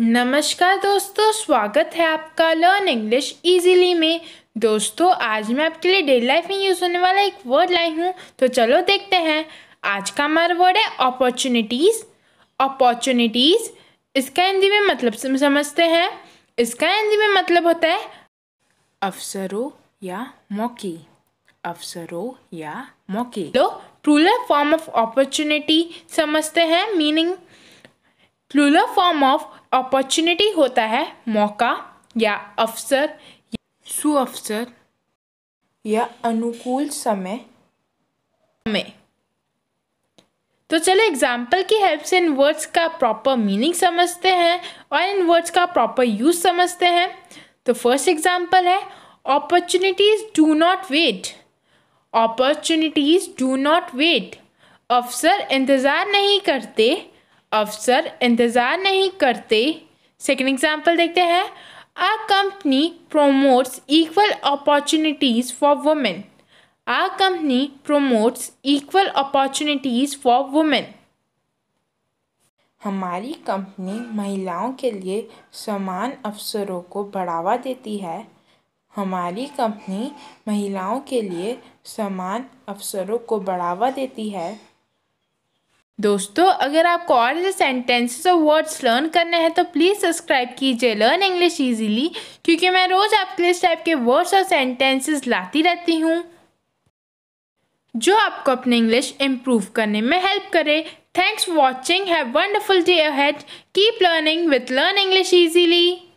नमस्कार दोस्तों स्वागत है आपका लर्न इंग्लिश इजीली में दोस्तों आज मैं आपके लिए डेली लाइफ में यूज़ होने वाला एक वर्ड लाई हूँ तो चलो देखते हैं आज का हमारा वर्ड है अपॉर्चुनिटीज़ अपॉर्चुनिटीज़ इसका हिंदी में मतलब समझते हैं इसका हिंदी में मतलब होता है अवसरों या मौके अवसरों या मौके तो ट्रूलर फॉर्म ऑफ अपॉर्चुनिटी समझते हैं मीनिंग ट्रूलर फॉर्म ऑफ अपॉर्चुनिटी होता है मौका या अवसर सुअवसर या अनुकूल समय समय तो चलो एग्जाम्पल की हेल्प से इन वर्ड्स का प्रॉपर मीनिंग समझते हैं और इन वर्ड्स का प्रॉपर यूज समझते हैं तो फर्स्ट एग्जाम्पल है opportunities do not wait opportunities do not wait अवसर इंतज़ार नहीं करते अफसर इंतज़ार नहीं करते सेकेंड एग्जाम्पल देखते हैं a company promotes equal opportunities for women a company promotes equal opportunities for women हमारी कंपनी महिलाओं के लिए समान अवसरों को बढ़ावा देती है हमारी कंपनी महिलाओं के लिए समान अवसरों को बढ़ावा देती है दोस्तों अगर आपको और ऐसे सेंटेंसेस और वर्ड्स लर्न करने हैं तो प्लीज़ सब्सक्राइब कीजिए लर्न इंग्लिश इजीली क्योंकि मैं रोज़ आपके लिए इस टाइप के वर्ड्स और सेंटेंसेस लाती रहती हूँ जो आपको अपने इंग्लिश इम्प्रूव करने में हेल्प करे thanks for watching have wonderful day ahead keep learning with learn English easily